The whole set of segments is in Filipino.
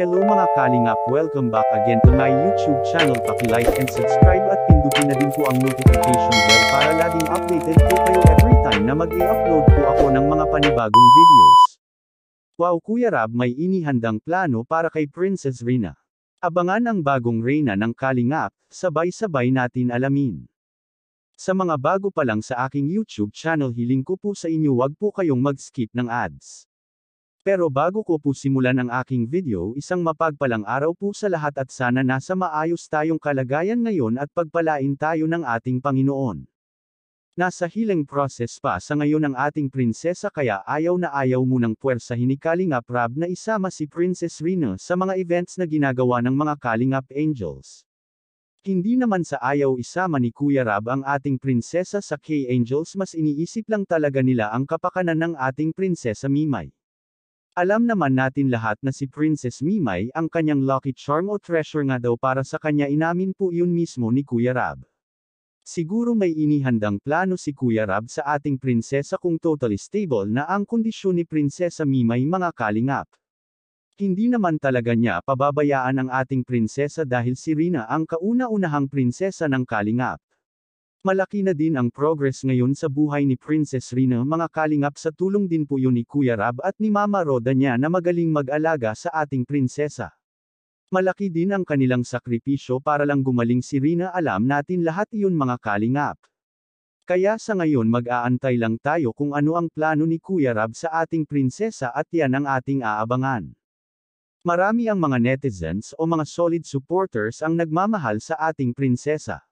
Hello mga kalingap, welcome back again to my YouTube channel. Paki-like and subscribe at pindutin na din po ang notification bell para laging updated po kayo every time na mag-i-upload po ako ng mga panibagong videos. Wow Kuya Rab may inihandang plano para kay Princess Rina. Abangan ang bagong Reyna ng Kalingap, sabay-sabay natin alamin. Sa mga bago pa lang sa aking YouTube channel hiling ko po sa inyo wag po kayong mag-skip ng ads. Pero bago ko po simulan ang aking video isang mapagpalang araw po sa lahat at sana nasa maayos tayong kalagayan ngayon at pagpalain tayo ng ating Panginoon. Nasa healing process pa sa ngayon ang ating prinsesa kaya ayaw na ayaw mo ng puwersa hinikalinga rab na isama si Princess Rina sa mga events na ginagawa ng mga kalingap angels. Hindi naman sa ayaw isama ni Kuya Rab ang ating prinsesa sa K-Angels mas iniisip lang talaga nila ang kapakanan ng ating prinsesa Mimay. Alam naman natin lahat na si Princess Mimay ang kanyang lucky charm o treasure nga daw para sa kanya inamin po yun mismo ni Kuya Rab. Siguro may inihandang plano si Kuya Rab sa ating prinsesa kung totally stable na ang kondisyon ni Prinsesa Mimay mga kalingap. Hindi naman talaga niya pababayaan ang ating prinsesa dahil si Rina ang kauna-unahang prinsesa ng kalingap. Malaki na din ang progress ngayon sa buhay ni Princess Rina mga kalingap sa tulong din po yun ni Kuya Rab at ni Mama Roda niya na magaling mag-alaga sa ating prinsesa. Malaki din ang kanilang sakripisyo para lang gumaling si Rina alam natin lahat iyon mga kalingap. Kaya sa ngayon mag-aantay lang tayo kung ano ang plano ni Kuya Rab sa ating prinsesa at yan ang ating aabangan. Marami ang mga netizens o mga solid supporters ang nagmamahal sa ating prinsesa.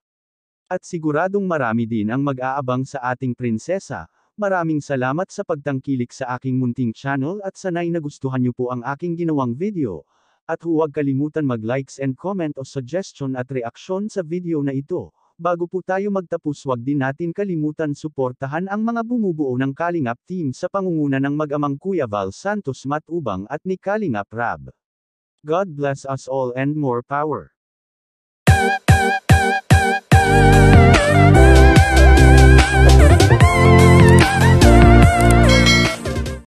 At siguradong marami din ang mag-aabang sa ating prinsesa, maraming salamat sa pagtangkilik sa aking munting channel at sanay na gustuhan niyo po ang aking ginawang video, at huwag kalimutan mag-likes and comment o suggestion at reaksyon sa video na ito. Bago po tayo magtapos wag din natin kalimutan suportahan ang mga bumubuo ng Kalingap team sa pangunguna ng mag-amang Kuya Val Santos Matubang at ni Kalingap Rab. God bless us all and more power.